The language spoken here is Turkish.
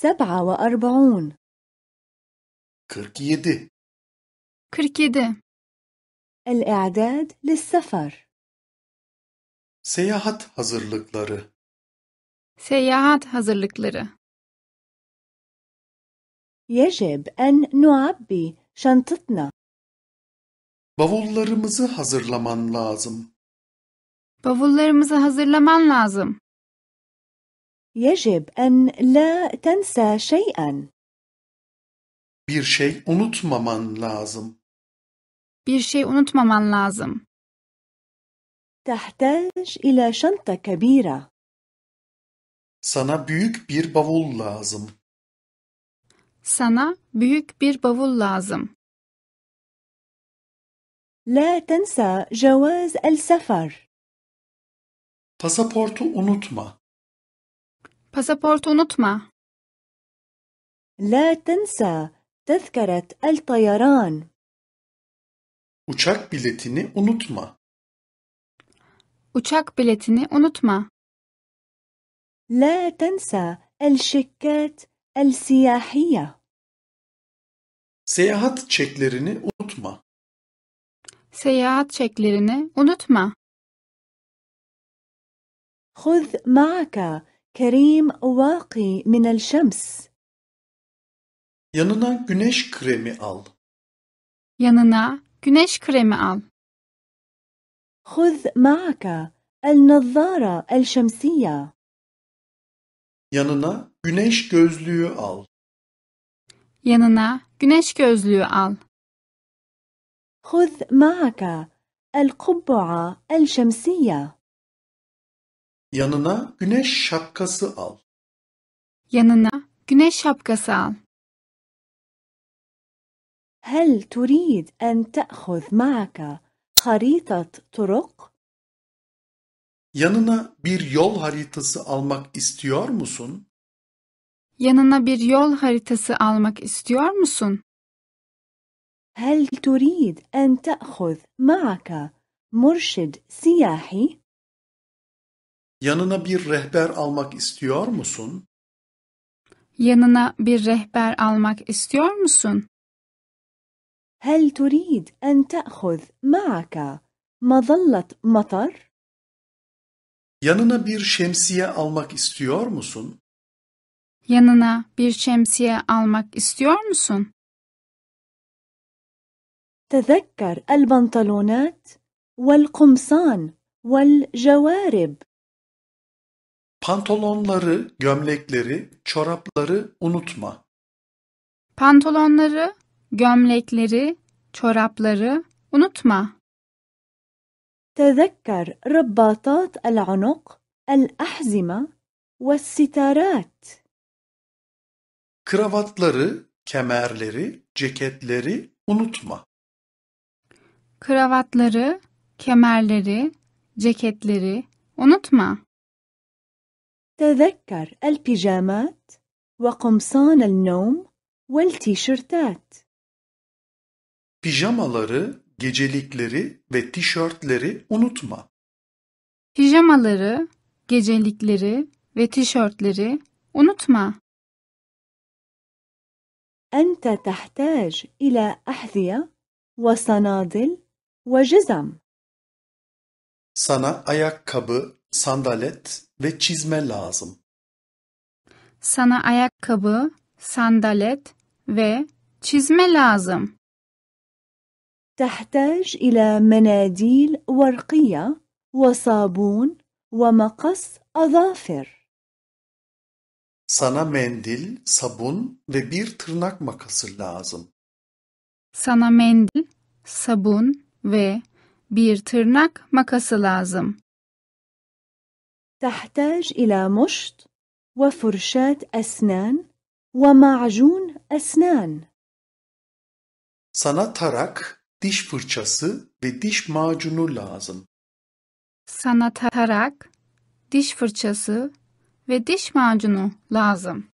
سبعة وأربعون كرك يدي كرك يدي الإعداد للسفر Seyahat hazırlıkları. Seyahat hazırlıkları. يجب أن نعبي شنطتنا. Bavullarımızı hazırlaman lazım. Bavullarımızı hazırlaman lazım. يجب أن لا تنسى شيئا. Bir şey unutmaman lazım. Bir şey unutmaman lazım. تحتاج إلى شنطة كبيرة. Sana büyük bir bavul lazım. Sana büyük bir bavul lazım. لا تنسى جواز السفر. Pasaportu unutma. Pasaportu unutma. La tensa تنسى تذكرة الطيران. Uçak biletini unutma. Uçak biletini unutma. La tensa el تنسى el السياحية. Seyahat çeklerini unutma. Seyahat çeklerini unutma. خذ معك كريم واقي من الشمس. Yanına güneş kremi al. Yanına güneş kremi al. خذ معك النظارة الشمسية. Yanına güneş gözlüğü al. Yanına güneş gözlüğü al. خذ معك القبعة الشمسية. Yanına güneş şapkası al. Yanına güneş şapkası al. هل تريد أن تأخذ معك خريطة طرق؟ Yanına bir yol haritası almak istiyor musun? Yanına bir yol haritası almak istiyor musun? هل تريد أن تأخذ معك مرشد سياحي؟ Yanına bir rehber almak istiyor musun? Yanına bir rehber almak istiyor musun? هل تريد أن تأخذ معك مظلة مطر؟ Yanına bir şemsiye almak istiyor musun? Yanına bir şemsiye almak istiyor musun? تذكر البنطلونات والقمصان والجوارب. Pantolonları, gömlekleri, çorapları unutma. Pantolonları, gömlekleri, çorapları unutma. al-anuk, رباطات العنق ve sitarat. Kravatları, kemerleri, ceketleri unutma. Kravatları, kemerleri, ceketleri unutma. تذكر البيجامات وقمصان النوم والتيشيرتات. Pijamaları, gecelikleri ve tişörtleri unutma. Pijamaları, gecelikleri ve tişörtleri unutma. أنت تحتاج إلى أحذية وصنادل وجزم. Sana ayakkabı, sandalet ve çizme lazım. Sana ayakkabı, sandalet ve çizme lazım. تحتاج إلى مناديل ورقية وصابون ومقص أظافر. Sana mendil, sabun ve bir tırnak makası lazım. Sana mendil, sabun ve bir tırnak makası lazım. تحتاج إلى مشط وفرشاة أسنان ومعجون أسنان. Sana tarak, diş fırçası ve diş macunu lazım. Sana tarak, diş fırçası ve diş macunu lazım.